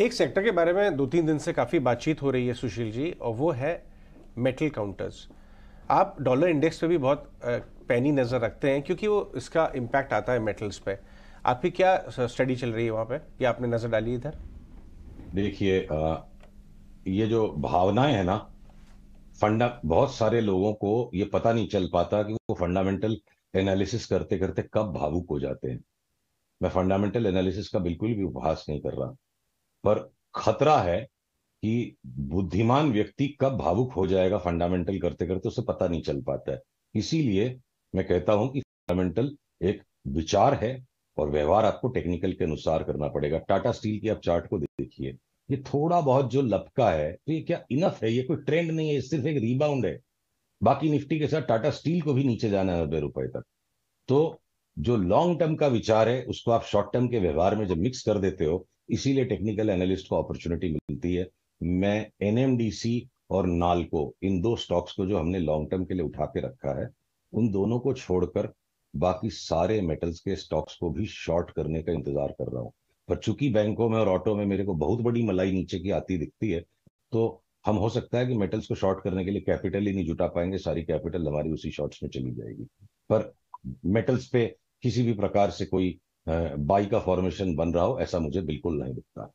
एक सेक्टर के बारे में दो तीन दिन से काफ़ी बातचीत हो रही है सुशील जी और वो है मेटल काउंटर्स आप डॉलर इंडेक्स पे भी बहुत पैनी नज़र रखते हैं क्योंकि वो इसका इम्पैक्ट आता है मेटल्स पे आपकी क्या स्टडी चल रही है वहां पे या आपने नज़र डाली इधर देखिए ये जो भावनाएं है ना फंडा बहुत सारे लोगों को ये पता नहीं चल पाता कि वो फंडामेंटल एनालिसिस करते करते कब भावुक हो जाते हैं मैं फंडामेंटल एनालिसिस का बिल्कुल भी उपहास नहीं कर रहा पर खतरा है कि बुद्धिमान व्यक्ति कब भावुक हो जाएगा फंडामेंटल करते करते उसे पता नहीं चल पाता है इसीलिए मैं कहता हूं कि फंडामेंटल एक विचार है और व्यवहार आपको टेक्निकल के अनुसार करना पड़ेगा टाटा स्टील की आप चार्ट को देखिए ये थोड़ा बहुत जो लपका है तो ये क्या इनफ है ये कोई ट्रेंड नहीं है सिर्फ एक रीबाउंड है बाकी निफ्टी के साथ टाटा स्टील को भी नीचे जाना है नब्बे रुपए तक तो जो लॉन्ग टर्म का विचार है उसको आप शॉर्ट टर्म के व्यवहार में जब मिक्स कर देते हो इसीलिए टेक्निकल एनालिस्ट को अपॉर्चुनिटी मिलती है मैं एनएमडीसी और नालको इन दो स्टॉक्स को जो हमने लॉन्ग टर्म के लिए उठा के रखा है उन दोनों को छोड़कर बाकी सारे मेटल्स के स्टॉक्स को भी शॉर्ट करने का इंतजार कर रहा हूँ पर चूंकि बैंकों में और ऑटो में मेरे को बहुत बड़ी मलाई नीचे की आती दिखती है तो हम हो सकता है कि मेटल्स को शॉर्ट करने के लिए कैपिटल ही नहीं जुटा पाएंगे सारी कैपिटल हमारी उसी शॉर्ट्स में चली जाएगी पर मेटल्स पे किसी भी प्रकार से कोई बाई का फॉर्मेशन बन रहा हो ऐसा मुझे बिल्कुल नहीं दिखता